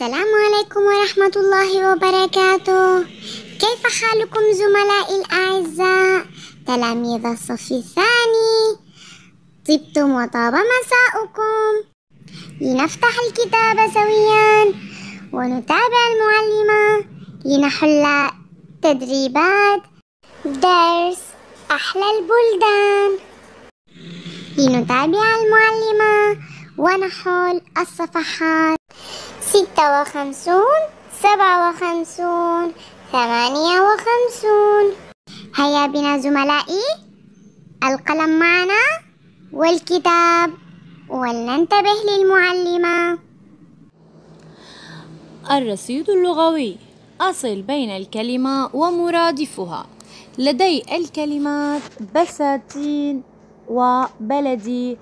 السلام عليكم ورحمة الله وبركاته كيف حالكم زملائي الأعزاء تلاميذ الصف الثاني طبتم وطاب مساؤكم لنفتح الكتاب سويا ونتابع المعلمة لنحل تدريبات درس أحلى البلدان لنتابع المعلمة ونحل الصفحات ستة وخمسون سبعة وخمسون ثمانية وخمسون هيا بنا زملائي القلم معنا والكتاب ولننتبه للمعلمة الرصيد اللغوي أصل بين الكلمة ومرادفها لدي الكلمات بساتين وبلدي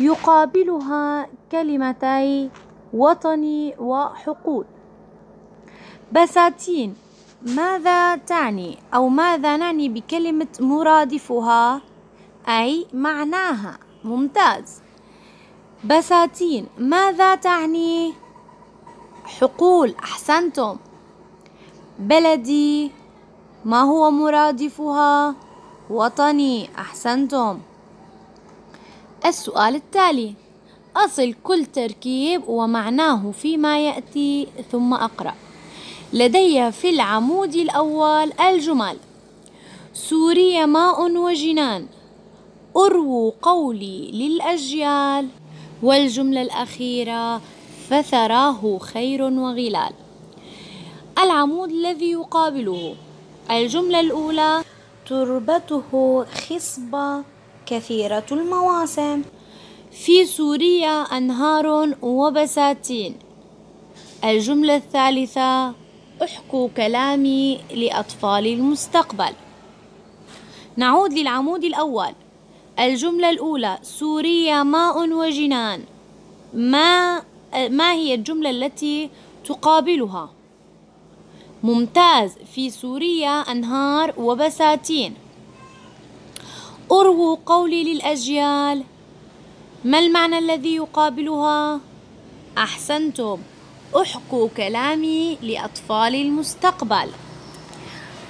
يقابلها كلمتي وطني وحقول بساتين ماذا تعني أو ماذا نعني بكلمة مرادفها أي معناها ممتاز بساتين ماذا تعني حقول أحسنتم بلدي ما هو مرادفها وطني أحسنتم السؤال التالي أصل كل تركيب ومعناه فيما يأتي ثم أقرأ لدي في العمود الأول الجمل سوريا ماء وجنان أرووا قولي للأجيال والجملة الأخيرة فثراه خير وغلال العمود الذي يقابله الجملة الأولى تربته خصبة كثيرة المواسم في سوريا أنهار وبساتين الجملة الثالثة أحكوا كلامي لأطفال المستقبل نعود للعمود الأول الجملة الأولى سوريا ماء وجنان ما ما هي الجملة التي تقابلها ممتاز في سوريا أنهار وبساتين أروا قولي للأجيال ما المعنى الذي يقابلها احسنتم احكوا كلامي لاطفال المستقبل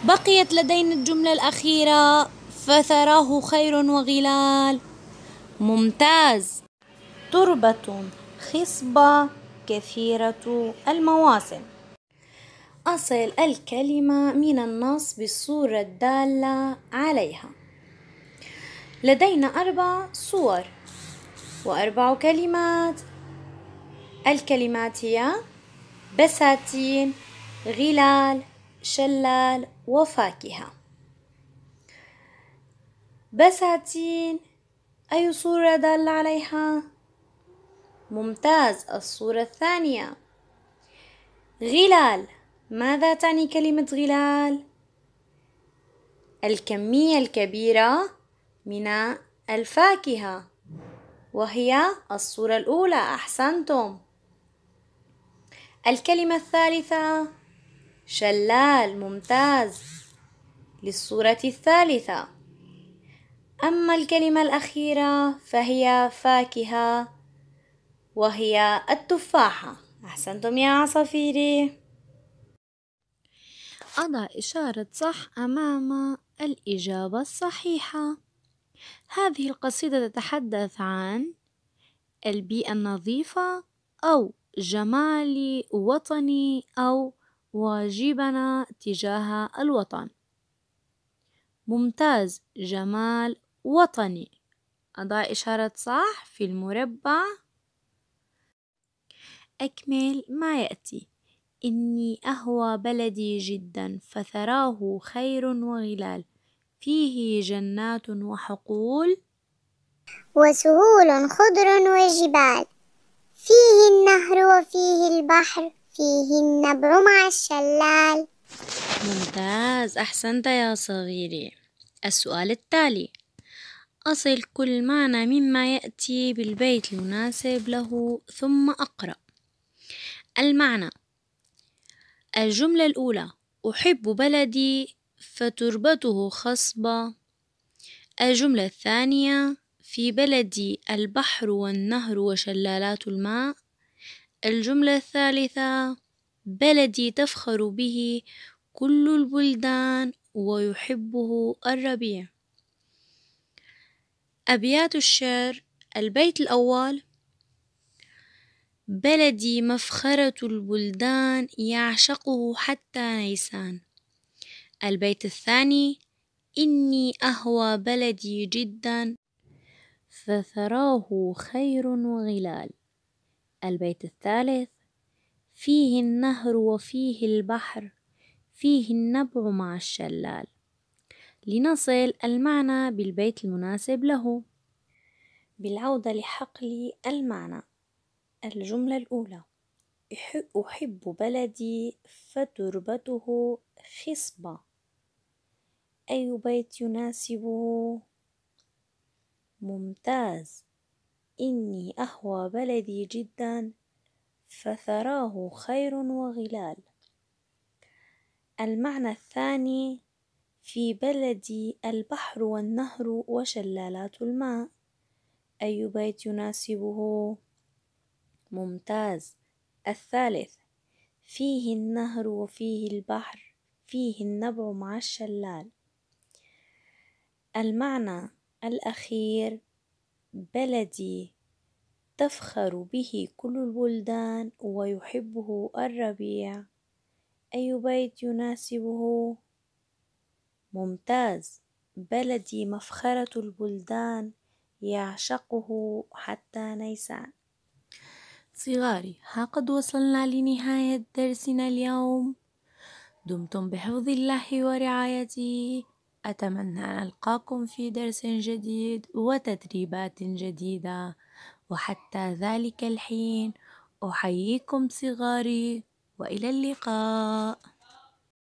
بقيت لدينا الجمله الاخيره فثراه خير وغلال ممتاز تربه خصبه كثيره المواسم أصل الكلمة من النص بالصورة الدالة عليها لدينا أربع صور وأربع كلمات الكلمات هي بساتين غلال شلال وفاكهة بساتين أي صورة دل عليها؟ ممتاز الصورة الثانية غلال ماذا تعني كلمة غلال؟ الكمية الكبيرة من الفاكهة وهي الصورة الأولى أحسنتم الكلمة الثالثة شلال ممتاز للصورة الثالثة أما الكلمة الأخيرة فهي فاكهة وهي التفاحة أحسنتم يا عصافيري أضع إشارة صح أمام الإجابة الصحيحة هذه القصيدة تتحدث عن البيئة النظيفة أو جمال وطني أو واجبنا تجاه الوطن ممتاز جمال وطني أضع إشارة صح في المربع أكمل ما يأتي إني أهوى بلدي جدا فثراه خير وغلال فيه جنات وحقول وسهول خضر وجبال فيه النهر وفيه البحر فيه النبع مع الشلال ممتاز أحسنت يا صغيري السؤال التالي أصل كل معنى مما يأتي بالبيت المناسب له ثم أقرأ المعنى الجملة الأولى أحب بلدي فتربته خصبة الجملة الثانية في بلدي البحر والنهر وشلالات الماء الجملة الثالثة بلدي تفخر به كل البلدان ويحبه الربيع أبيات الشعر البيت الأول بلدي مفخرة البلدان يعشقه حتى نيسان البيت الثاني إني أهوى بلدي جدا فثراه خير وغلال البيت الثالث فيه النهر وفيه البحر فيه النبع مع الشلال لنصل المعنى بالبيت المناسب له بالعودة لحقل المعنى الجملة الأولى أحب بلدي فتربته خصبة أي بيت يناسبه ممتاز إني أهوى بلدي جدا فثراه خير وغلال المعنى الثاني في بلدي البحر والنهر وشلالات الماء أي بيت يناسبه ممتاز الثالث فيه النهر وفيه البحر فيه النبع مع الشلال المعنى الأخير بلدي تفخر به كل البلدان ويحبه الربيع أي بيت يناسبه ممتاز بلدي مفخرة البلدان يعشقه حتى نيسان صغاري ها قد وصلنا لنهاية درسنا اليوم دمتم بحفظ الله ورعايته أتمنى أن ألقاكم في درس جديد وتدريبات جديدة وحتى ذلك الحين أحييكم صغاري وإلى اللقاء